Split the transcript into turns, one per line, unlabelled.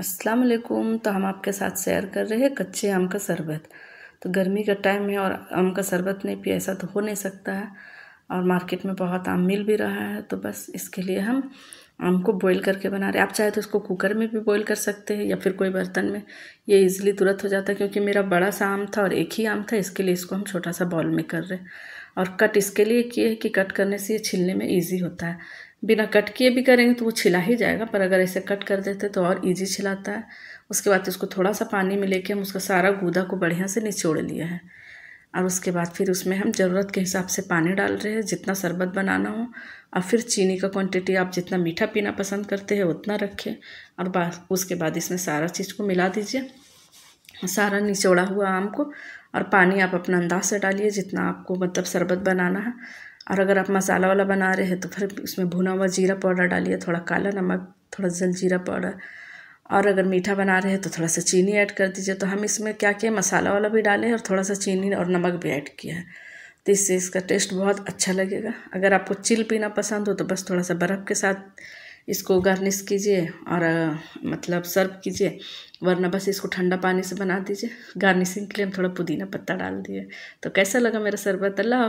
अस्सलाम वालेकुम तो हम आपके साथ शेयर कर रहे हैं कच्चे आम का शरबत तो गर्मी का टाइम है और आम का शरबत नहीं पिया ऐसा तो हो नहीं सकता है और मार्केट में बहुत आम मिल भी रहा है तो बस इसके लिए हम आम को बॉईल करके बना रहे हैं आप चाहे तो इसको कुकर में भी बॉईल कर सकते हैं या फिर कोई बर्तन में ये इजीली तुरंत हो जाता है क्योंकि मेरा बड़ा सा आम था और एक ही आम था इसके लिए इसको हम छोटा सा बॉल में कर रहे हैं और कट इसके लिए किए है कि कट करने से ये छिलने में ईजी होता है बिना कट किए भी करेंगे तो वो छिला ही जाएगा पर अगर ऐसे कट कर देते तो और ईजी छिलाता है उसके बाद इसको थोड़ा सा पानी में लेके हम उसका सारा गूदा को बढ़िया से निचोड़ लिया है और उसके बाद फिर उसमें हम ज़रूरत के हिसाब से पानी डाल रहे हैं जितना शरबत बनाना हो और फिर चीनी का क्वांटिटी आप जितना मीठा पीना पसंद करते हैं उतना रखें और बा उसके बाद इसमें सारा चीज़ को मिला दीजिए सारा निचोड़ा हुआ आम को और पानी आप अपना अंदाज से डालिए जितना आपको मतलब शरबत बनाना है और अगर आप मसाला वाला बना रहे हैं तो फिर उसमें भुना हुआ जीरा पाउडर डालिए थोड़ा काला नमक थोड़ा जलजीरा पाउडर और अगर मीठा बना रहे हैं तो थोड़ा सा चीनी ऐड कर दीजिए तो हम इसमें क्या किया मसाला वाला भी डाले और थोड़ा सा चीनी और नमक भी ऐड किया है तो इससे इसका टेस्ट बहुत अच्छा लगेगा अगर आपको चिल पीना पसंद हो तो बस थोड़ा सा बर्फ़ के साथ इसको गार्निश कीजिए और आ, मतलब सर्व कीजिए वरना बस इसको ठंडा पानी से बना दीजिए गार्निशिंग के लिए हम थोड़ा पुदीना पत्ता डाल दिए तो कैसा लगा मेरा शरबत अल्लाह